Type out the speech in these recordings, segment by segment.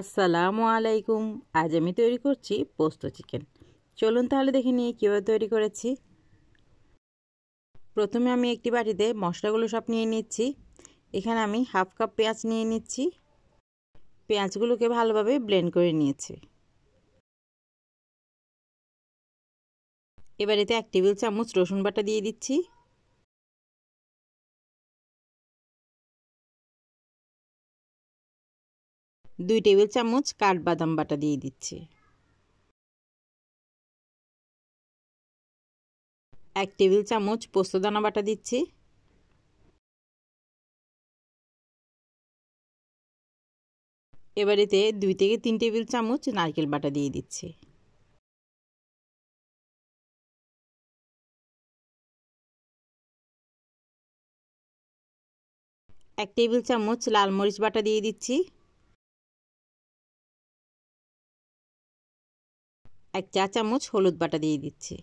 আসসালামু আলাইকুম আজ আমি তৈরি করছি পোস্ত চিকেন চলুন তাহলে দেখে নিয়ে কীভাবে তৈরি করেছি প্রথমে আমি একটি বাটিতে মশলাগুলো সব নিয়ে নিচ্ছি এখানে আমি হাফ কাপ পেঁয়াজ নিয়ে নিচ্ছি পেঁয়াজগুলোকে ভালোভাবে ব্লেন্ড করে নিয়েছি এবার এতে এক টেবিল চামচ রসুন বাটা দিয়ে দিচ্ছি দুই টেবিল চামচ কাঠবাদাম বাটা দিয়ে দিচ্ছি এক টেবিল চামচ পোস্তদানা বাটা দিচ্ছি এবারেতে দুই থেকে তিন টেবিল চামচ নারকেল বাটা দিয়ে দিচ্ছি এক টেবিল চামচ লাল মরিচ বাটা দিয়ে দিচ্ছি এক চা চামচ হলুদ বাটা দিয়ে দিচ্ছি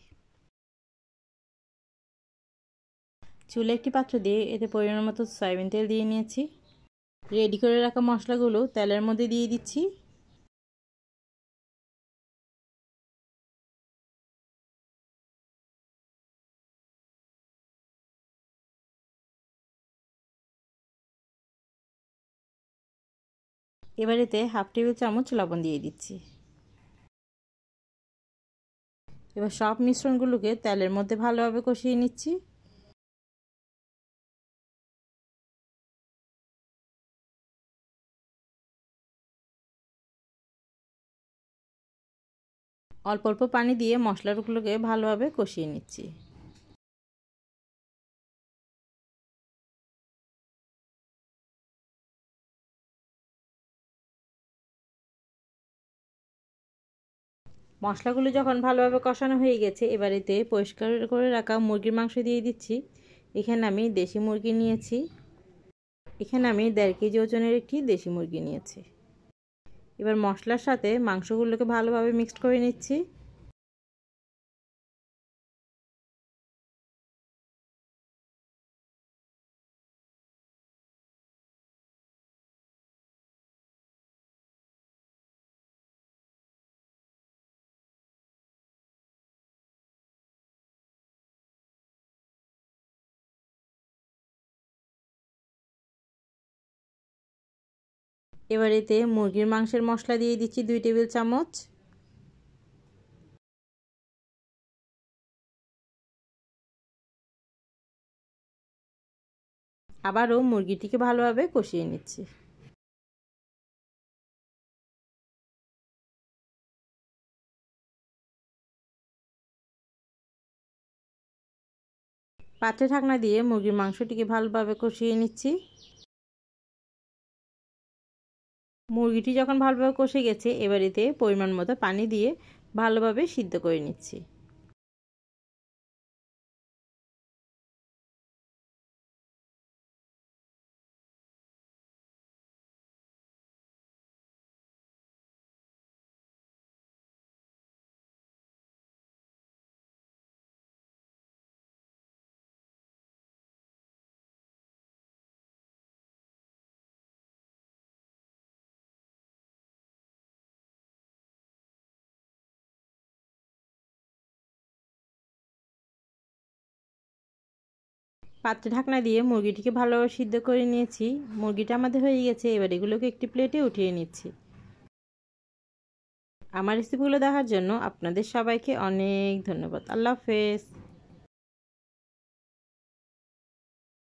চুলে একটি পাত্র দিয়ে এতে পরিমাণ মতো সয়াবিন তেল দিয়ে নিয়েছি রেডি করে রাখা মশলাগুলো তেলের মধ্যে দিয়ে দিচ্ছি এবার এতে হাফ টেবিল চামচ লবণ দিয়ে দিচ্ছি এবার সব মিশ্রণগুলোকে তেলের মধ্যে ভালোভাবে কষিয়ে নিচ্ছি অল্প অল্প পানি দিয়ে মশলাগুলোকে ভালোভাবে কষিয়ে নিচ্ছি মশলাগুলো যখন ভালোভাবে কষানো হয়ে গেছে এবারেতে পরিষ্কার করে রাখা মুরগির মাংস দিয়ে দিচ্ছি এখানে আমি দেশি মুরগি নিয়েছি এখানে আমি দেড় কেজি ওজনের একটি দেশি মুরগি নিয়েছি এবার মশলার সাথে মাংসগুলোকে ভালোভাবে মিক্সড করে নিচ্ছি এবার এতে মুরগির মাংসের মশলা দিয়ে দিচ্ছি দুই টেবিল চামচ আবারও মুরগিটিকে ভালোভাবে কষিয়ে নিচ্ছি পাত্রে ঢাকনা দিয়ে মুরগির মাংসটিকে ভালোভাবে কষিয়ে নিচ্ছি মুরগিটি যখন ভালোভাবে কষে গেছে এবারেতে পরিমাণ মতো পানি দিয়ে ভালোভাবে সিদ্ধ করে নিচ্ছি পাত্রে ঢাকনা দিয়ে মুরগিটিকে ভালো সিদ্ধ করে নিয়েছি মুরগিটা আমাদের হয়ে গেছে এবার এগুলোকে একটি প্লেটে উঠিয়ে নিচ্ছি আমার রেসিপিগুলো দেখার জন্য আপনাদের সবাইকে অনেক ধন্যবাদ আল্লাহ হাফেজ